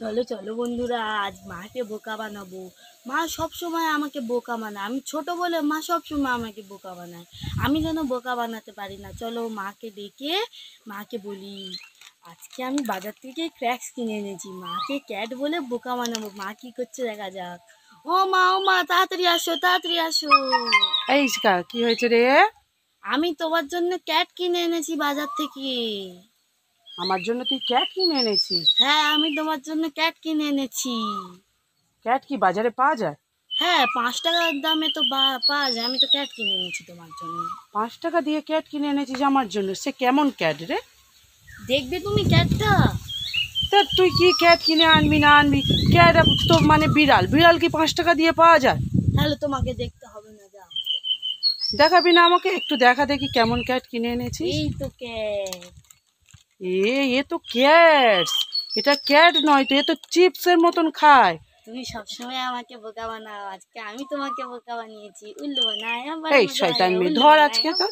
চলো চলো বন্ধুরা আজ মাকে বোকা বানাবো মা সব সময় আমাকে বোকা বানায় আমি ছোট বলে মা সব সময় আমাকে বোকা বানায় আমি যেন বোকা বানাতে পারি না চলো মাকে ডেকে মাকে বলি আজকে আমি বাজার থেকে ক্র্যাক্স কিনে এনেছি মাকে ক্যাট বলে বোকা বানাবো মা কি করছে দেখা যাক ও মা ও মা তাড়াতাড়ি আসো তাড়াতাড়ি আসো এই কি হয়েছে রে আমি তোমার জন্য ক্যাট কিনে এনেছি বাজার থেকে আমার জন্য তুই ক্যাট কিনে এনেছিস হ্যাঁ আমি তোমার জন্য ক্যাট কিনে এনেছি ক্যাট কি বাজারে পাওয়া যায় হ্যাঁ পাঁচ টাকার দামে তো পাওয়া যায় আমি তো ক্যাট কিনে এনেছি তোমার জন্য পাঁচ টাকা দিয়ে ক্যাট কিনে এনেছিস আমার জন্য সে কেমন ক্যাট রে দেখবে তুমি ক্যাটটা তা তুই কি ক্যাট কিনে আনবি না আনবি ক্যাট তো মানে বিড়াল বিড়াল কি পাঁচ টাকা দিয়ে পাওয়া যায় তাহলে তোমাকে দেখতে হবে না যা দেখাবি না আমাকে একটু দেখা দেখি কেমন ক্যাট কিনে এনেছি এই তো ক্যাট এ এ তো ক্যাটস এটা ক্যাট নয় তো এ তো চিপসের মতন খায় তুমি সবসময় আমাকে বোকা বানাও আজকে আমি তোমাকে বোকা বানিয়েছি উল্লু বানায় এই শয়তান মেয়ে ধর আজকে তো